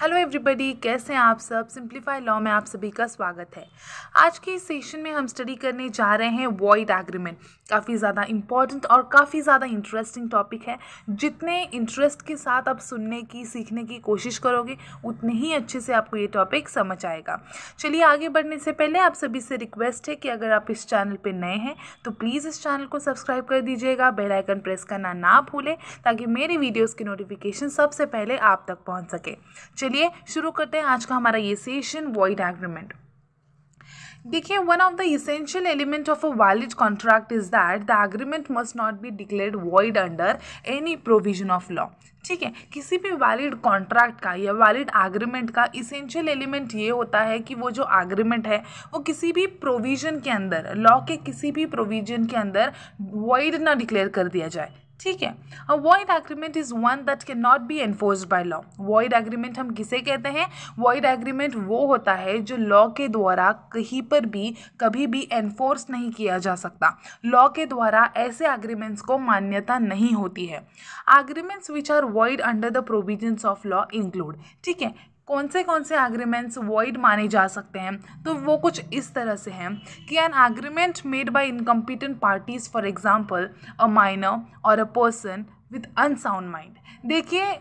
Hello everybody कैसे हैं आप सब सिंप्लीफाई लॉ में आप सभी का स्वागत है आज के इस सेशन में हम स्टडी करने जा रहे हैं वॉइड एग्रीमेंट काफ़ी ज़्यादा इम्पॉर्टेंट और काफ़ी ज़्यादा इंटरेस्टिंग टॉपिक है जितने इंटरेस्ट के साथ आप सुनने की सीखने की कोशिश करोगे उतने ही अच्छे से आपको ये टॉपिक समझ आएगा चलिए आगे बढ़ने से पहले आप सभी से रिक्वेस्ट है कि अगर आप इस चैनल पर नए हैं तो प्लीज़ इस चैनल को सब्सक्राइब कर दीजिएगा बेलाइकन प्रेस करना ना भूलें ताकि मेरी वीडियोज़ की नोटिफिकेशन सबसे पहले आप तक पहुँच सके चलिए शुरू करते हैं आज का हमारा ये सेशन वॉइड एग्रीमेंट देखिए one of the essential element of a valid contract is that the agreement must not be declared void under any provision of law ठीक है किसी भी वैलिड कॉन्ट्रैक्ट का या वैलिड एग्रीमेंट का इसेंशियल एलिमेंट ये होता है कि वो जो एग्रीमेंट है वो किसी भी प्रोविजन के अंदर लॉ के किसी भी प्रोविजन के अंदर वॉइड ना डिक्लेयर कर दिया जाए ठीक है a void agreement is one that can not be enforce by law void agreement हम किसे कहते हैं वॉइड एग्रीमेंट वो होता है जो लॉ के द्वारा कहीं पर भी कभी भी एनफोर्स नहीं किया जा सकता लॉ के द्वारा ऐसे एग्रीमेंट्स को मान्यता नहीं होती है agreements which are void under the provisions of law include ठीक है कौन से कौन से एग्रीमेंट्स वॉइड माने जा सकते हैं तो वो कुछ इस तरह से हैं कि an agreement made by incompetent parties for example a minor और a person with unsound mind देखिए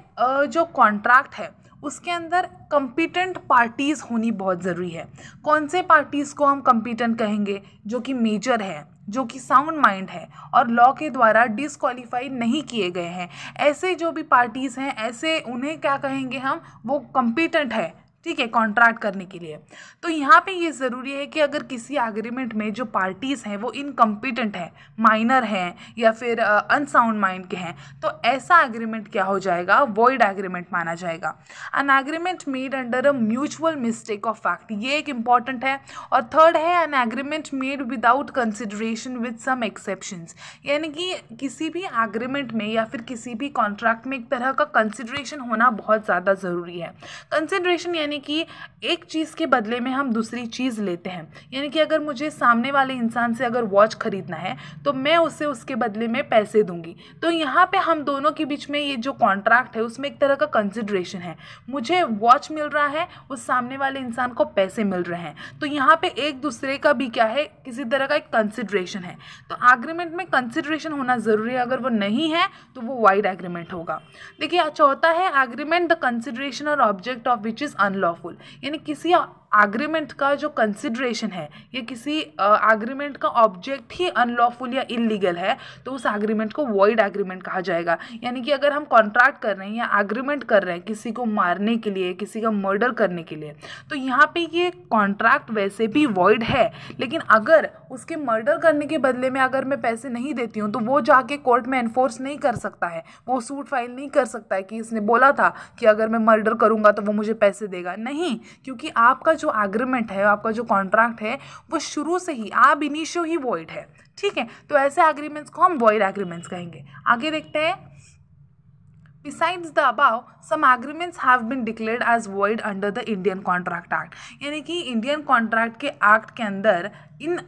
जो कॉन्ट्रैक्ट है उसके अंदर कंपिटेंट पार्टीज़ होनी बहुत ज़रूरी है कौन से पार्टीज़ को हम कंपिटेंट कहेंगे जो कि मेजर है जो कि साउंड माइंड है और लॉ के द्वारा डिसक्वालीफाई नहीं किए गए हैं ऐसे जो भी पार्टीज़ हैं ऐसे उन्हें क्या कहेंगे हम वो कम्पिटेंट है ठीक है कॉन्ट्रैक्ट करने के लिए तो यहाँ पे ये ज़रूरी है कि अगर किसी एग्रीमेंट में जो पार्टीज़ हैं वो इनकम्पिटेंट हैं माइनर हैं या फिर अनसाउंड uh, माइंड के हैं तो ऐसा एग्रीमेंट क्या हो जाएगा वॉइड एग्रीमेंट माना जाएगा an agreement made under a mutual mistake of fact ये एक इंपॉर्टेंट है और थर्ड है an agreement made without consideration with some exceptions यानी कि किसी भी एग्रीमेंट में या फिर किसी भी कॉन्ट्रैक्ट में एक तरह का कंसिड्रेशन होना बहुत ज़्यादा ज़रूरी है कंसिड्रेशन यानी यानी कि एक चीज़ के बदले में हम दूसरी चीज़ लेते हैं यानी कि अगर मुझे सामने वाले इंसान से अगर वॉच ख़रीदना है तो मैं उसे उसके बदले में पैसे दूंगी तो यहाँ पे हम दोनों के बीच में ये जो कॉन्ट्रैक्ट है उसमें एक तरह का कंसिड्रेशन है मुझे वॉच मिल रहा है उस सामने वाले इंसान को पैसे मिल रहे हैं तो यहाँ पे एक दूसरे का भी क्या है किसी तरह का एक कंसिड्रेशन है तो एग्रीमेंट में कंसिड्रेशन होना ज़रूरी है अगर वो नहीं है तो वो वाइड एग्रीमेंट होगा देखिए चौथा है एग्रीमेंट द कंसिड्रेशन और object of which is unlock lawful यानी किसी एग्रीमेंट का जो कंसिड्रेशन है ये किसी एग्रीमेंट का ऑब्जेक्ट ही अनलॉफुल या इलीगल है तो उस एग्रीमेंट को वॉइड एग्रीमेंट कहा जाएगा यानी कि अगर हम कॉन्ट्रैक्ट कर रहे हैं या एग्रीमेंट कर रहे हैं किसी को मारने के लिए किसी का मर्डर करने के लिए तो यहाँ पे ये कॉन्ट्रैक्ट वैसे भी वॉइड है लेकिन अगर उसके मर्डर करने के बदले में अगर मैं पैसे नहीं देती हूँ तो वो जाके कोर्ट में एनफोर्स नहीं कर सकता है वो सूट फाइल नहीं कर सकता है कि इसने बोला था कि अगर मैं मर्डर करूँगा तो वो मुझे पैसे देगा नहीं क्योंकि आपका जो एग्रीमेंट है आपका जो कॉन्ट्रैक्ट है वो शुरू से ही आप इनिशियो ही वॉइड है ठीक है तो ऐसे एग्रीमेंट्स को हम वॉइड एग्रीमेंट्स कहेंगे आगे देखते हैं besides the above some agreements have been declared as void under the Indian contract act यानी कि इंडियन कॉन्ट्रैक्ट के एक्ट के अंदर इन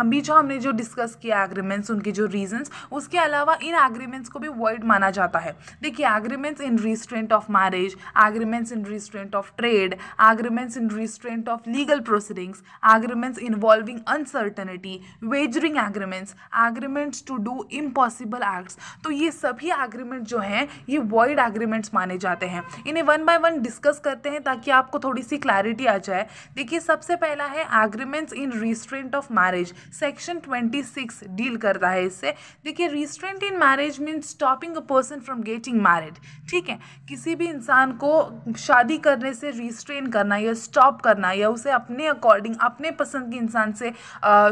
अभी जो हमने जो डिस्कस किया एग्रीमेंट्स उनके जो रीजंस उसके अलावा इन एग्रीमेंट्स को भी वर्ड माना जाता है देखिए agreements in restraint of marriage agreements in restraint of trade agreements in restraint of legal proceedings agreements involving uncertainty wagering agreements agreements to do impossible acts तो ये सभी एग्रीमेंट जो हैं ये वर्ड एग्रीमेंट्स माने जाते हैं इन्हें वन बाय वन डिस्कस करते हैं ताकि आपको थोड़ी सी क्लैरिटी आ जाए देखिए सबसे पहला है agreements in restraint of marriage section 26 deal करता है इससे देखिए restraint in marriage means stopping a person from getting married ठीक है किसी भी इंसान को शादी करने से रिस्ट्रेन करना या स्टॉप करना या उसे अपने अकॉर्डिंग अपने पसंद के इंसान से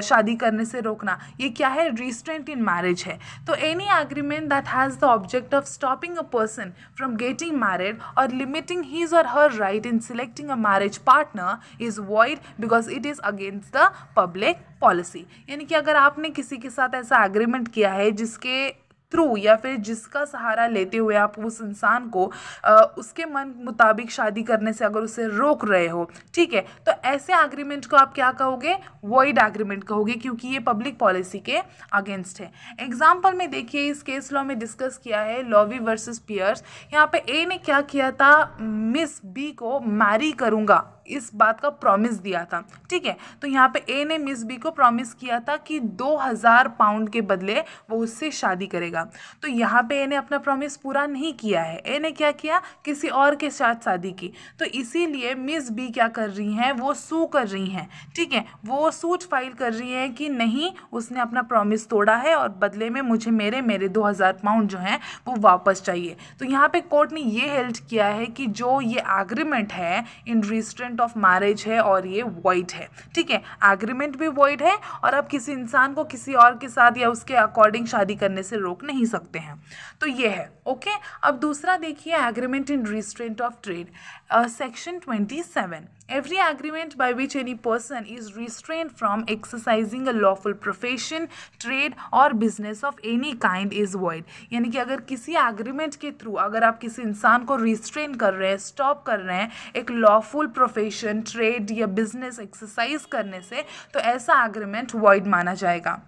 शादी करने से रोकना ये क्या है रिस्ट्रेंट इन मैरिज है तो any agreement that has the object of stopping a person from getting married और लिमिटिंग हीज और her right in selecting a marriage partner is void because it is against the public policy यानी कि अगर आपने किसी के साथ ऐसा एग्रीमेंट किया है जिसके थ्रू या फिर जिसका सहारा लेते हुए आप उस इंसान को आ, उसके मन मुताबिक शादी करने से अगर उसे रोक रहे हो ठीक है तो ऐसे एग्रीमेंट को आप क्या कहोगे वॉइड एग्रीमेंट कहोगे क्योंकि ये पब्लिक पॉलिसी के अगेंस्ट है एग्जाम्पल में देखिए इस केस लॉ में डिस्कस किया है लॉवी वर्सेस पियर्स यहाँ पे ए ने क्या किया था मिस बी को मैरी करूँगा इस बात का प्रॉमिस दिया था ठीक है तो यहाँ पे ए ने मिस बी को प्रॉमिस किया था कि 2000 पाउंड के बदले वो उससे शादी करेगा तो यहाँ पे ए ने अपना प्रॉमिस पूरा नहीं किया है ए ने क्या किया किसी और के साथ शादी की तो इसीलिए मिस बी क्या कर रही हैं वो सू कर रही हैं ठीक है वो सूट फाइल कर रही हैं कि नहीं उसने अपना प्रॉमिस तोड़ा है और बदले में मुझे मेरे मेरे दो पाउंड जो हैं वो वापस चाहिए तो यहाँ पर कोर्ट ने ये हेल्ड किया है कि जो ये एग्रीमेंट है in restraint agreement of marriage है और ये वॉइड है ठीक है एग्रीमेंट भी वॉइड है और आप किसी इंसान को किसी और के साथ या उसके अकॉर्डिंग शादी करने से रोक नहीं सकते हैं तो ये है ओके अब दूसरा देखिए agreement in restraint of trade section twenty seven every agreement by which any person is restrained from exercising a lawful profession trade or business of any kind is void यानी कि अगर किसी agreement के through अगर आप किसी इंसान को restrain कर रहे हैं stop कर रहे हैं एक lawful profession trade या business exercise करने से तो ऐसा agreement void माना जाएगा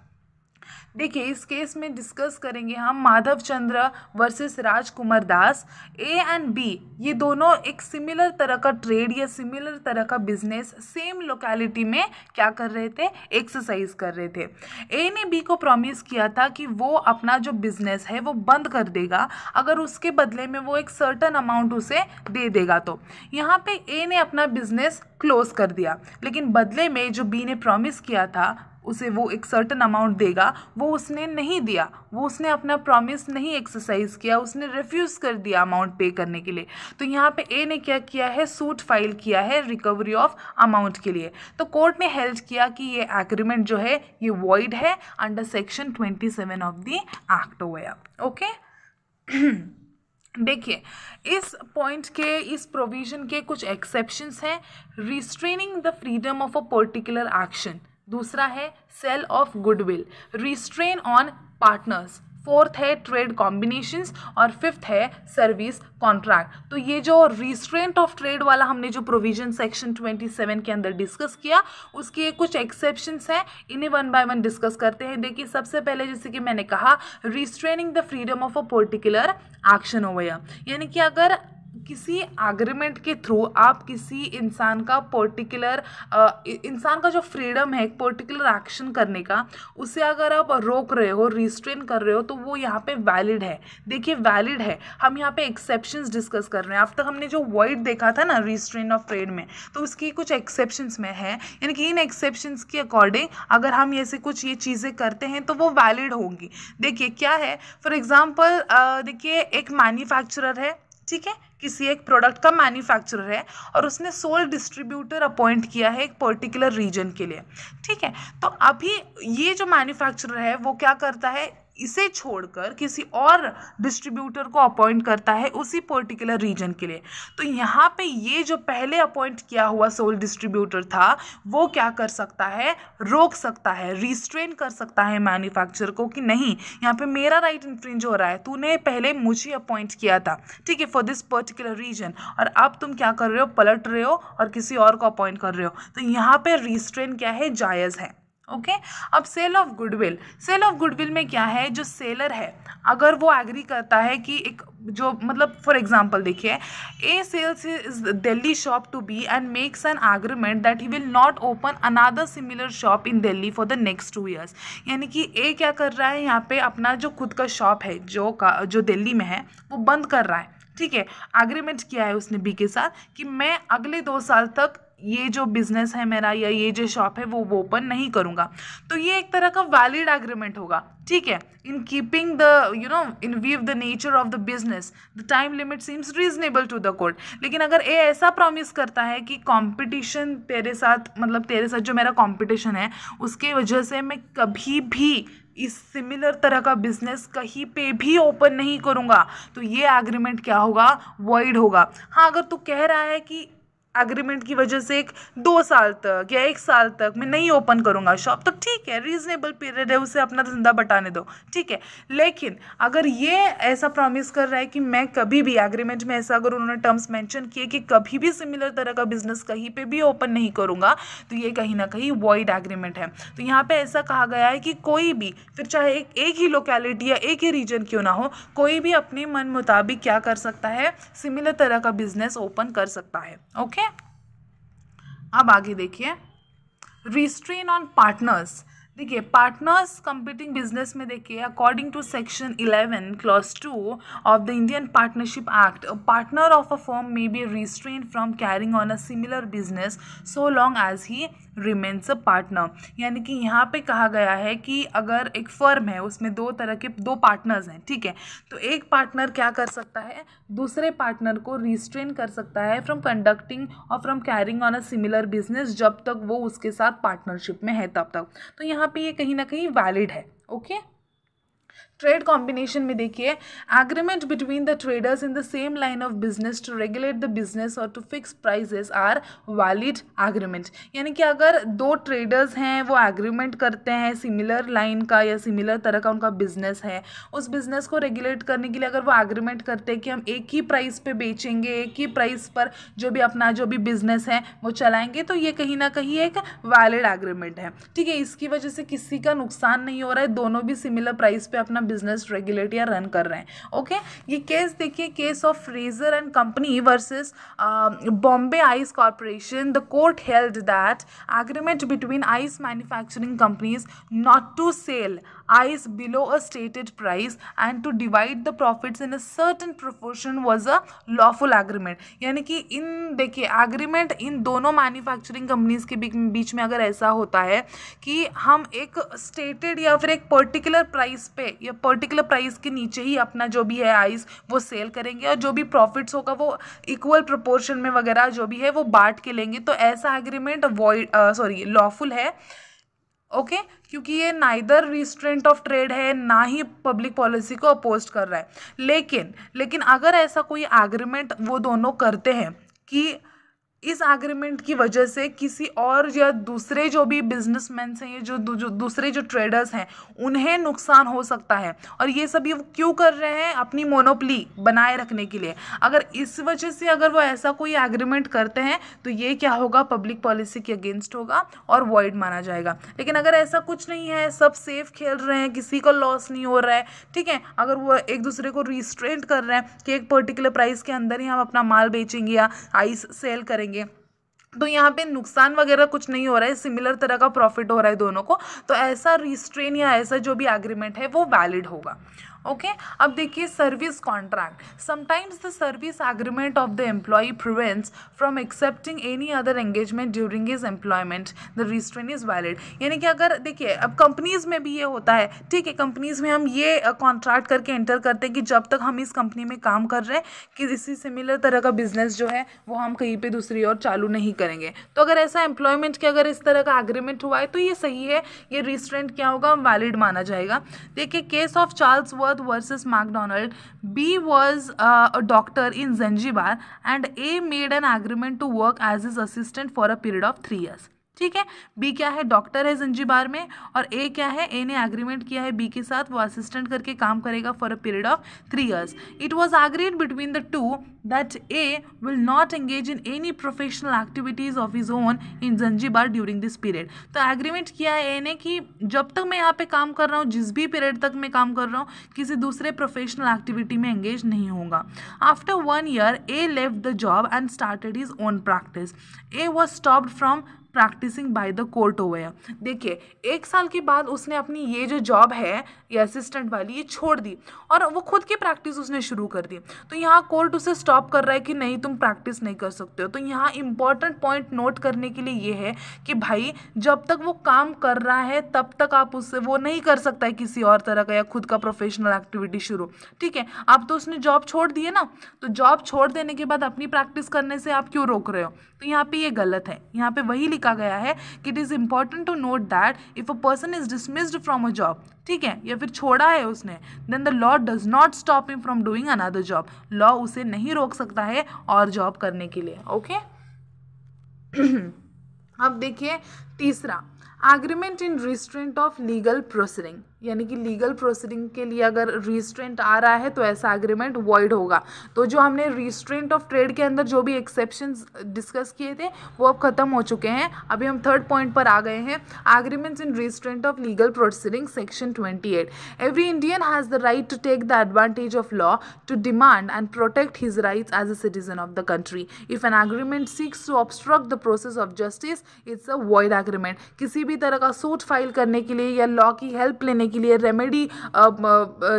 देखिए इस केस में डिस्कस करेंगे हम Madhav Chandra versus Rajkumar Das A and B ये दोनों एक सिमिलर तरह का ट्रेड या सिमिलर तरह का बिजनेस सेम लोकेलिटी में क्या कर रहे थे एक्सरसाइज कर रहे थे ए ने बी को प्रॉमिस किया था कि वो अपना जो बिजनेस है वो बंद कर देगा अगर उसके बदले में वो एक सर्टन अमाउंट उसे दे देगा तो यहाँ पर ए ने अपना बिजनेस क्लोज कर दिया लेकिन बदले में जो बी ने प्रॉमिस किया था उसे वो एक सर्टन अमाउंट देगा वो उसने नहीं दिया वो उसने अपना प्रॉमिस नहीं एक्सरसाइज किया उसने रिफ्यूज़ कर दिया अमाउंट पे करने के लिए तो यहाँ पे ए ने क्या किया है सूट फाइल किया है रिकवरी ऑफ अमाउंट के लिए तो कोर्ट ने हेल्ड किया कि ये एग्रीमेंट जो है ये वॉइड है under section twenty seven of the act ओया ओके देखिए इस पॉइंट के इस प्रोविजन के कुछ एक्सेप्शंस हैं restraining the freedom of a particular action दूसरा है sale of goodwill restrain on partners fourth है ट्रेड कॉम्बिनेशंस और फिफ्थ है सर्विस कॉन्ट्रैक्ट तो ये जो रिस्ट्रेंट ऑफ ट्रेड वाला हमने जो प्रोविजन सेक्शन 27 के अंदर डिस्कस किया उसके कुछ एक्सेप्शंस हैं इन्हें वन बाय वन डिस्कस करते हैं देखिए सबसे पहले जैसे कि मैंने कहा restraining the freedom of a particular action over यानी कि अगर किसी आग्रीमेंट के थ्रू आप किसी इंसान का पर्टिकुलर इंसान का जो फ्रीडम है एक पर्टिकुलर एक्शन करने का उसे अगर आप रोक रहे हो रिस्ट्रेन कर रहे हो तो वो यहाँ पे वैलिड है देखिए वैलिड है हम यहाँ पे एक्सेप्शंस डिस्कस कर रहे हैं अब तक हमने जो वर्ड देखा था ना रिस्ट्रेन ऑफ ट्रेड में तो उसकी कुछ एक्सेप्शंस में है यानी कि इन एक्सेप्शंस के अकॉर्डिंग अगर हम ऐसे कुछ ये चीज़ें करते हैं तो वो वैलिड होंगी देखिए क्या है फॉर एग्ज़ाम्पल देखिए एक मैन्युफैक्चरर है ठीक है किसी एक प्रोडक्ट का मैन्युफैक्चरर है और उसने सोल डिस्ट्रीब्यूटर अपॉइंट किया है एक पर्टिकुलर रीजन के लिए ठीक है तो अभी ये जो मैन्युफैक्चरर है वो क्या करता है इसे छोड़कर किसी और डिस्ट्रीब्यूटर को अपॉइंट करता है उसी पर्टिकुलर रीजन के लिए तो यहाँ पे ये जो पहले अपॉइंट किया हुआ सोल डिस्ट्रीब्यूटर था वो क्या कर सकता है रोक सकता है रिस्ट्रेन कर सकता है मैन्युफैक्चर को कि नहीं यहाँ पे मेरा राइट इन्फ्रिंज हो रहा है तूने पहले मुझे अपॉइंट किया था ठीक है फॉर दिस पर्टिकुलर रीजन और अब तुम क्या कर रहे हो पलट रहे हो और किसी और को अपॉइंट कर रहे हो तो यहाँ पर रिस्ट्रेन क्या है जायज़ है ओके अब sale of goodwill sale of goodwill में क्या है जो सेलर है अगर वो एग्री करता है कि एक जो मतलब फॉर एग्जाम्पल देखिए A sells his Delhi shop to B and makes an agreement that he will not open another similar shop in Delhi for the next two years यानी कि ए क्या कर रहा है यहाँ पे अपना जो खुद का शॉप है जो का जो दिल्ली में है वो बंद कर रहा है ठीक है एग्रीमेंट किया है उसने बी के साथ कि मैं अगले दो साल तक ये जो बिज़नेस है मेरा या ये जो शॉप है वो वो ओपन नहीं करूँगा तो ये एक तरह का वैलिड एग्रीमेंट होगा ठीक है in keeping the you know in view the nature of the business the time limit seems reasonable to the court लेकिन अगर ये ऐसा प्रॉमिस करता है कि कॉम्पिटिशन तेरे साथ मतलब तेरे साथ जो मेरा कॉम्पिटिशन है उसके वजह से मैं कभी भी इस सिमिलर तरह का बिजनेस कहीं पे भी ओपन नहीं करूँगा तो ये एग्रीमेंट क्या होगा वॉइड होगा हाँ अगर तू कह रहा है कि एग्रीमेंट की वजह से एक दो साल तक या एक साल तक मैं नहीं ओपन करूँगा शॉप तो ठीक है रीजनेबल पीरियड है उसे अपना धंधा बटाने दो ठीक है लेकिन अगर ये ऐसा प्रॉमिस कर रहा है कि मैं कभी भी एग्रीमेंट में ऐसा अगर उन्होंने टर्म्स मेंशन किए कि कभी भी सिमिलर तरह का बिजनेस कहीं पे भी ओपन नहीं करूँगा तो ये कहीं ना कहीं वॉइड एग्रीमेंट है तो यहाँ पर ऐसा कहा गया है कि कोई भी फिर चाहे एक, एक ही लोकेलिटी या एक ही रीजन क्यों ना हो कोई भी अपने मन मुताबिक क्या कर सकता है सिमिलर तरह का बिजनेस ओपन कर सकता है ओके अब आगे देखिए रिस्ट्रेन ऑन पार्टनर्स देखिए पार्टनर्स कंपीटिंग बिजनेस में देखिए according to section 11 clause 2 of the Indian partnership act partner of a firm may be restrain from carrying on a similar business so long as he remains a partner यानी कि यहाँ पे कहा गया है कि अगर एक फर्म है उसमें दो तरह के दो पार्टनर्स हैं ठीक है तो एक पार्टनर क्या कर सकता है दूसरे पार्टनर को रिस्ट्रेन कर सकता है फ्रॉम कंडक्टिंग और from carrying on a similar business जब तक वो उसके साथ पार्टनरशिप में है तब तक तो यहाँ यहाँ पे ये कहीं ना कहीं वैलिड है ओके ट्रेड कॉम्बिनेशन में देखिए agreement between the traders in the same line of business to regulate the business और to fix prices are valid agreement यानी कि अगर दो ट्रेडर्स हैं वो एग्रीमेंट करते हैं सिमिलर लाइन का या सिमिलर तरह का उनका बिजनेस है उस बिजनेस को रेगुलेट करने के लिए अगर वो एग्रीमेंट करते हैं कि हम एक ही प्राइस पर बेचेंगे एक ही प्राइस पर जो भी अपना जो भी बिजनेस है वो चलाएंगे तो ये कहीं ना कहीं एक वैलिड एग्रीमेंट है ठीक है इसकी वजह से किसी का नुकसान नहीं हो रहा है दोनों भी सिमिलर प्राइस पे अपना बिजनेस रेगुलेट या रन कर रहे हैं ओके ये केस देखिए case of Fraser and company versus Bombay ice corporation the court held that agreement between ice manufacturing companies not to sell eyes below a stated price and to divide the profits in a certain proportion was a lawful agreement यानी कि इन देखिए agreement इन दोनों manufacturing companies के बीच में अगर ऐसा होता है कि हम एक स्टेटेड या फिर एक पर्टिकुलर प्राइस पे या पर्टिकुलर प्राइस के नीचे ही अपना जो भी है आइस वो सेल करेंगे और जो भी प्रॉफिट्स होगा वो इक्वल प्रोपोर्शन में वगैरह जो भी है वो बांट के लेंगे तो ऐसा एग्रीमेंट वॉइड सॉरी लॉफुल है ओके okay? क्योंकि ये नाइदर रिस्ट्रेंट ऑफ ट्रेड है ना ही पब्लिक पॉलिसी को अपोज कर रहा है लेकिन लेकिन अगर ऐसा कोई एग्रीमेंट वो दोनों करते हैं कि इस एग्रीमेंट की वजह से किसी और या दूसरे जो भी बिजनेसमैन हैं या जो, जो दूसरे जो ट्रेडर्स हैं उन्हें नुकसान हो सकता है और ये सब ये क्यों कर रहे हैं अपनी मोनोपली बनाए रखने के लिए अगर इस वजह से अगर वो ऐसा कोई एग्रीमेंट करते हैं तो ये क्या होगा पब्लिक पॉलिसी के अगेंस्ट होगा और वॉइड माना जाएगा लेकिन अगर ऐसा कुछ नहीं है सब सेफ खेल रहे हैं किसी का लॉस नहीं हो रहा है ठीक है अगर वो एक दूसरे को रिस्ट्रेंट कर रहे हैं कि एक पर्टिकुलर प्राइस के अंदर ही हम अपना माल बेचेंगे या आइस सेल करेंगे करेंगे तो यहाँ पे नुकसान वगैरह कुछ नहीं हो रहा है सिमिलर तरह का प्रॉफिट हो रहा है दोनों को तो ऐसा रिस्ट्रेन या ऐसा जो भी एग्रीमेंट है वो वैलिड होगा ओके अब देखिए service contract sometimes the service agreement of the employ prevents from accepting any other engagement during his employment the restrain is valid यानी कि अगर देखिए अब कंपनीज में भी ये होता है ठीक है कंपनीज में हम ये कॉन्ट्रैक्ट करके एंटर करते हैं कि जब तक हम इस कंपनी में काम कर रहे हैं कि इसी सिमिलर तरह का बिजनेस जो है वो हम कहीं पर दूसरी ओर चालू नहीं करेंगे तो अगर ऐसा एम्प्लॉयमेंट के अगर इस तरह का एग्रीमेंट हुआ है तो ये सही है ये रिस्ट्रेंट क्या होगा वैलिड माना जाएगा देखिए case of Charlesworth versus MacDonald, B was uh, a doctor in Zanzibar, and A made an agreement to work as his assistant for a period of three years. ठीक है B क्या है doctor है Zanzibar में और ए क्या है ए ने एग्रीमेंट किया है बी के साथ वो असिस्टेंट करके काम करेगा for a period of three years it was agreed between the two that A will not engage in any professional activities of his own in Zanzibar during this period तो एग्रीमेंट किया है ए ने कि जब तक मैं यहाँ पे काम कर रहा हूँ जिस भी पीरियड तक मैं काम कर रहा हूँ किसी दूसरे प्रोफेशनल एक्टिविटी में एंगेज नहीं होगा after one year A left the job and started his own practice A was stopped from practising by the court हो गया देखिए एक साल के बाद उसने अपनी ये जो जॉब है ये असिस्टेंट वाली ये छोड़ दी और वो खुद की प्रैक्टिस उसने शुरू कर दी तो यहाँ कोर्ट उसे स्टॉप कर रहा है कि नहीं तुम प्रैक्टिस नहीं कर सकते हो तो यहाँ इंपॉर्टेंट पॉइंट नोट करने के लिए ये है कि भाई जब तक वो काम कर रहा है तब तक आप उससे वो नहीं कर सकता है किसी और तरह का या खुद का प्रोफेशनल एक्टिविटी शुरू ठीक है आप तो उसने जॉब छोड़ दी है ना तो जॉब छोड़ देने के बाद अपनी प्रैक्टिस करने से आप क्यों रोक रहे हो तो यहाँ पे ये गलत है यहाँ पे वही लिख लिखा गया है कि it is important to note that if a person is dismissed from a job ठीक है या फिर छोड़ा है उसने then the law does not stop him from doing another job law उसे नहीं रोक सकता है और जॉब करने के लिए ओके अब देखिए तीसरा agreement in restraint of legal proceeding यानी कि लीगल प्रोसीडिंग के लिए अगर रिस्ट्रेंट आ रहा है तो ऐसा एग्रीमेंट वॉइड होगा तो जो हमने रिस्ट्रेंट ऑफ ट्रेड के अंदर जो भी एक्सेप्शन डिस्कस किए थे वो अब खत्म हो चुके हैं अभी हम थर्ड पॉइंट पर आ गए हैं agreements in restraint of legal proceeding section twenty eight every Indian has the right to take the advantage of law to demand and protect his right as a citizen of the country if an agreement seeks to obstruct the process of justice it's a void agreement किसी भी तरह का suit file करने के लिए या law की help लेने के लिए रेमेडी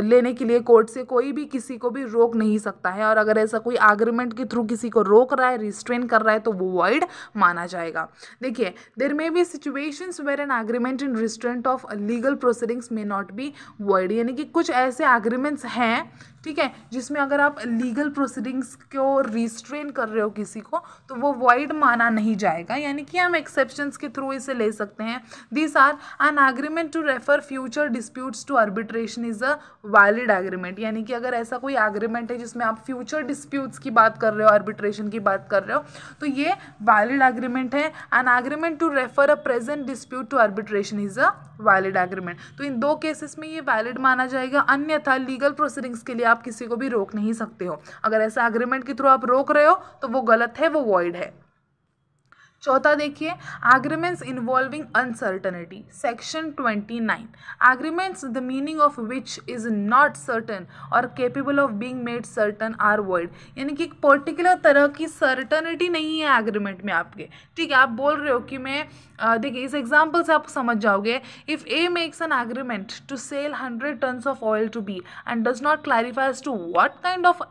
लेने के लिए कोर्ट से कोई भी किसी को भी रोक नहीं सकता है और अगर ऐसा कोई आग्रीमेंट के थ्रू किसी को रोक रहा है रिस्ट्रेन कर रहा है तो वो वॉइड माना जाएगा देखिए there may be situation where an agreement in restraint of legal proceedings may not be void यानी कि कुछ ऐसे अग्रीमेंट्स हैं ठीक है जिसमें अगर आप लीगल प्रोसीडिंग्स को रिस्ट्रेन कर रहे हो किसी को तो वो वॉइड माना नहीं जाएगा यानी कि हम एक्सेप्शंस के थ्रू इसे ले सकते हैं this are an agreement to refer future disputes to arbitration is a valid agreement यानी कि अगर ऐसा कोई एग्रीमेंट है जिसमें आप फ्यूचर डिस्प्यूट्स की बात कर रहे हो आर्बिट्रेशन की बात कर रहे हो तो ये वैलिड एग्रीमेंट है an agreement to refer a present dispute to arbitration is a valid agreement तो इन दो केसेस में ये वैलिड माना जाएगा अन्यथा लीगल प्रोसीडिंग्स के लिए आप किसी को भी रोक नहीं सकते हो अगर ऐसा अग्रीमेंट के थ्रू आप रोक रहे हो तो वो गलत है वो वॉइड है चौथा देखिए agreements involving uncertainty section twenty nine agreements the meaning of which is not certain or capable of being made certain are void यानी कि एक पर्टिकुलर तरह की सर्टनिटी नहीं है एग्रीमेंट में आपके ठीक है आप बोल रहे हो कि मैं देखिए इस एग्जाम्पल से आप समझ जाओगे if A makes an agreement to sell hundred tons of oil to B and does not clarifies to what kind of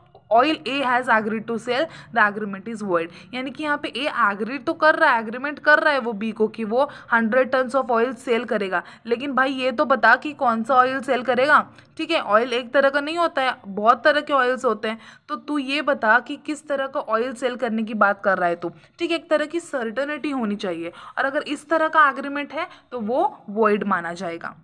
oil A has agree to sell the agreement is void यानी कि यहाँ पे ए agree तो कर रहा है agreement कर रहा है वो बी को कि वो hundred tons of oil sell करेगा लेकिन भाई ये तो बता कि कौन सा ऑयल सेल करेगा ठीक है ऑयल एक तरह का नहीं होता है बहुत तरह के ऑयल्स होते हैं तो तू ये बता कि किस तरह का ऑयल सेल करने की बात कर रहा है तू ठीक है एक तरह की सर्टनिटी होनी चाहिए और अगर इस तरह का एग्रीमेंट है तो वो वर्ड माना जाएगा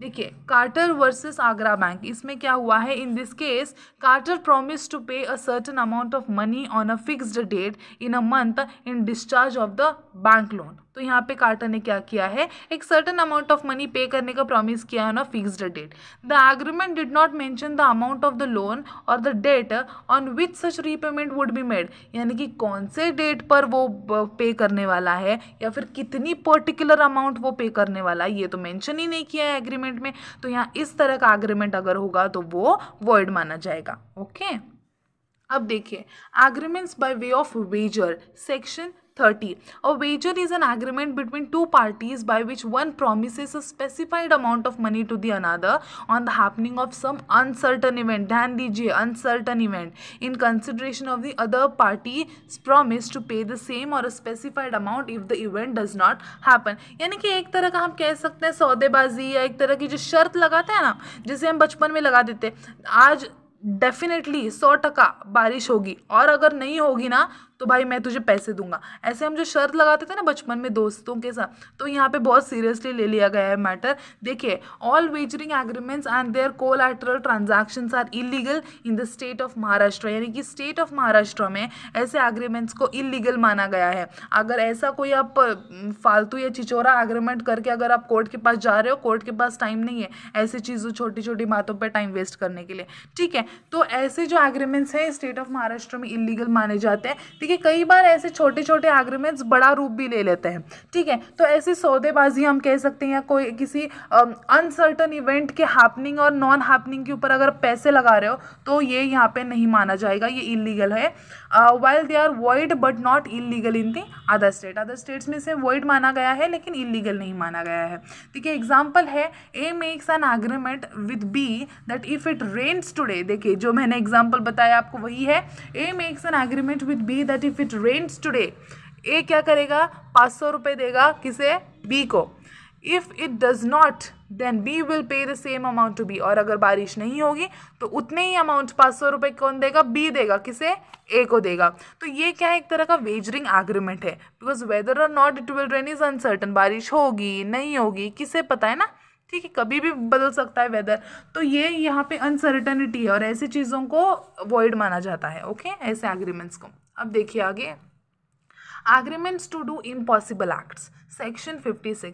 देखिए कार्टर वर्सेस आगरा बैंक इसमें क्या हुआ है in this case Carter promise to pay a certain amount of money on a fixed date in a month in discharge of the bank loan तो यहाँ पे कार्टर ने क्या किया है एक सर्टन अमाउंट ऑफ मनी पे करने का प्रॉमिस किया है ना fixed date the agreement did not mention the amount of the loan और the date on which such repayment would be made यानी कि कौन से डेट पर वो पे करने वाला है या फिर कितनी पर्टिकुलर अमाउंट वो पे करने वाला है ये तो मैंशन ही नहीं किया है एग्रीमेंट में तो यहाँ इस तरह का एग्रीमेंट अगर होगा तो वो वर्ड माना जाएगा ओके okay? अब देखिए agreements by way of wager section 30 a wager is an agreement between two parties by which one promises a specified amount of money to the another on the happening of some uncertain event ध्यान दीजिए uncertain event in consideration of the other party's promise to pay the same or a specified amount if the event does not happen यानी कि एक तरह का हम कह सकते हैं सौदेबाजी या एक तरह की जो शर्त लगाते हैं ना जिसे हम बचपन में लगा देते आज डेफिनेटली सौ टका बारिश होगी और अगर नहीं होगी ना तो भाई मैं तुझे पैसे दूंगा ऐसे हम जो शर्त लगाते थे ना बचपन में दोस्तों के साथ तो यहाँ पे बहुत सीरियसली ले लिया गया है मैटर देखिए all wagering agreements and their collateral transactions are illegal in the state of Maharashtra यानी कि स्टेट ऑफ महाराष्ट्र में ऐसे एग्रीमेंट्स को इलीगल माना गया है अगर ऐसा कोई आप फालतू या चिचोरा एग्रीमेंट करके अगर आप कोर्ट के पास जा रहे हो कोर्ट के पास टाइम नहीं है ऐसी चीज़ों छोटी छोटी बातों पर टाइम वेस्ट करने के लिए ठीक है तो ऐसे जो एग्रीमेंट्स हैं स्टेट ऑफ महाराष्ट्र में इलीगल माने जाते हैं ठीक क्योंकि कई बार ऐसे छोटे छोटे आर्ग्यूमेंट्स बड़ा रूप भी ले लेते हैं ठीक है तो ऐसी सौदेबाजी हम कह सकते हैं या कोई किसी अनसर्टन इवेंट के हैपनिंग और नॉन हैपनिंग के ऊपर अगर पैसे लगा रहे हो तो ये यहाँ पे नहीं माना जाएगा ये इलीगल है while they are void but not illegal in the other state other states में से वॉइड माना गया है लेकिन इलीगल नहीं माना गया है ठीक है एग्जाम्पल है A makes an agreement with B that if it rains today देखिए जो मैंने एग्जाम्पल बताया आपको वही है A makes an agreement with B that that if it rains today A क्या करेगा पाँच सौ रुपये देगा किसे बी को if it does not then B will pay the same amount to B और अगर बारिश नहीं होगी तो उतने ही अमाउंट पाँच सौ रुपये कौन देगा बी देगा किसे ए को देगा तो ये क्या है एक तरह का वेजरिंग एग्रीमेंट है because whether or not it will rain is uncertain बारिश होगी नहीं होगी किसे पता है ना ठीक है कभी भी बदल सकता है वेदर तो ये यहाँ पे अनसर्टनिटी है और ऐसी चीज़ों को अवॉइड माना जाता है ओके ऐसे एग्रीमेंट्स को अब देखिए आगे agreements to do impossible acts section 56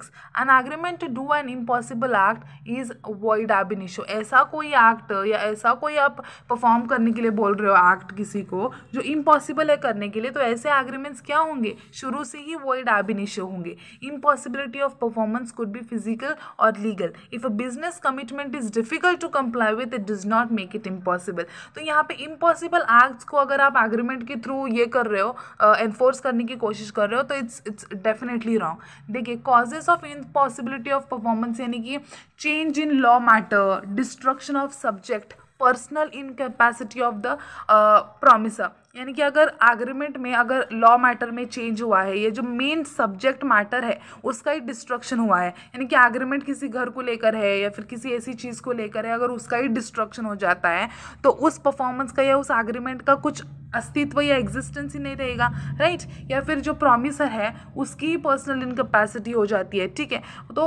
an agreement to do an impossible act is void ab ऐसा कोई एक्ट या ऐसा कोई आप परफॉर्म करने के लिए बोल रहे हो एक्ट किसी को जो इम्पॉसिबल है करने के लिए तो ऐसे एग्रीमेंट्स क्या होंगे शुरू से ही वॉइड एब होंगे impossibility of performance could be physical or legal if a business commitment is difficult to comply with it does not make it impossible तो यहाँ पे इम्पॉसिबल एक्ट्स को अगर आप एग्रीमेंट के थ्रू ये कर रहे हो एनफोर्स uh, करने की कोशिश कर रहे हो तो इट्स इट्स डेफिनेटली रॉन्ग देखिए causes of impossibility of performance यानी कि change in law matter destruction of subject personal incapacity of the promisor यानी कि अगर एग्रीमेंट में अगर लॉ मैटर में चेंज हुआ है ये जो मेन सब्जेक्ट मैटर है उसका ही डिस्ट्रक्शन हुआ है यानी कि एग्रीमेंट किसी घर को लेकर है या फिर किसी ऐसी चीज़ को लेकर है अगर उसका ही डिस्ट्रक्शन हो जाता है तो उस परफॉर्मेंस का या उस एग्रीमेंट का कुछ अस्तित्व या एग्जिस्टेंस ही नहीं रहेगा राइट या फिर जो प्रोमिसर है उसकी पर्सनल इनकेपेसिटी हो जाती है ठीक है तो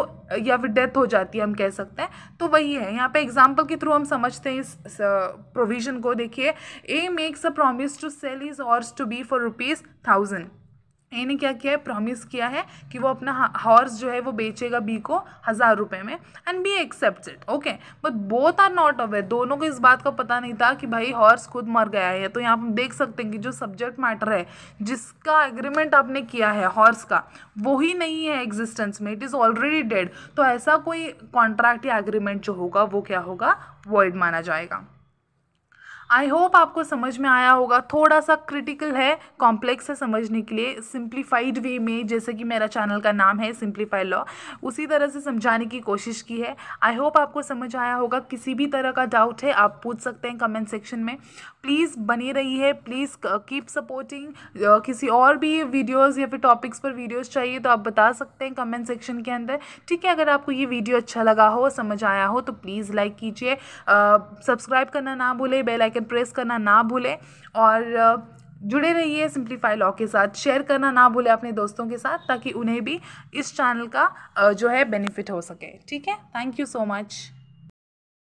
या फिर डेथ हो जाती है हम कह सकते हैं तो वही है यहाँ पे एग्जाम्पल के थ्रू हम समझते हैं इस प्रोविज़न को देखिए A makes a promise to sell his horse to B for rupees thousand इन्हें क्या किया है प्रॉमिस किया है कि वो अपना हॉर्स जो है वो बेचेगा बी को हज़ार रुपए में and B accept it okay but both are not aware दोनों को इस बात का पता नहीं था कि भाई हॉर्स खुद मर गया है तो यहाँ पर देख सकते हैं कि जो सब्जेक्ट मैटर है जिसका एग्रीमेंट आपने किया है हॉर्स का वो ही नहीं है एग्जिस्टेंस में इट इज़ ऑलरेडी डेड तो ऐसा कोई कॉन्ट्रैक्ट या एग्रीमेंट जो होगा वो क्या होगा वॉइड माना जाएगा आई होप आपको समझ में आया होगा थोड़ा सा क्रिटिकल है कॉम्प्लेक्स है समझने के लिए सिंप्लीफाइड वे में जैसे कि मेरा चैनल का नाम है सिंप्लीफाइड लॉ उसी तरह से समझाने की कोशिश की है आई होप आपको समझ आया होगा किसी भी तरह का डाउट है आप पूछ सकते हैं कमेंट सेक्शन में प्लीज़ बनी रही है प्लीज़ कीप सपोर्टिंग किसी और भी वीडियोज़ या फिर टॉपिक्स पर वीडियोज़ चाहिए तो आप बता सकते हैं कमेंट सेक्शन के अंदर ठीक है अगर आपको ये वीडियो अच्छा लगा हो समझ आया हो तो प्लीज़ लाइक कीजिए सब्सक्राइब करना ना भूलें बेलाइकन बटन प्रेस करना ना भूलें और जुड़े रहिए सिंप्लीफाई लॉ के साथ शेयर करना ना भूलें अपने दोस्तों के साथ ताकि उन्हें भी इस चैनल का जो है बेनिफिट हो सके ठीक है थैंक यू सो मच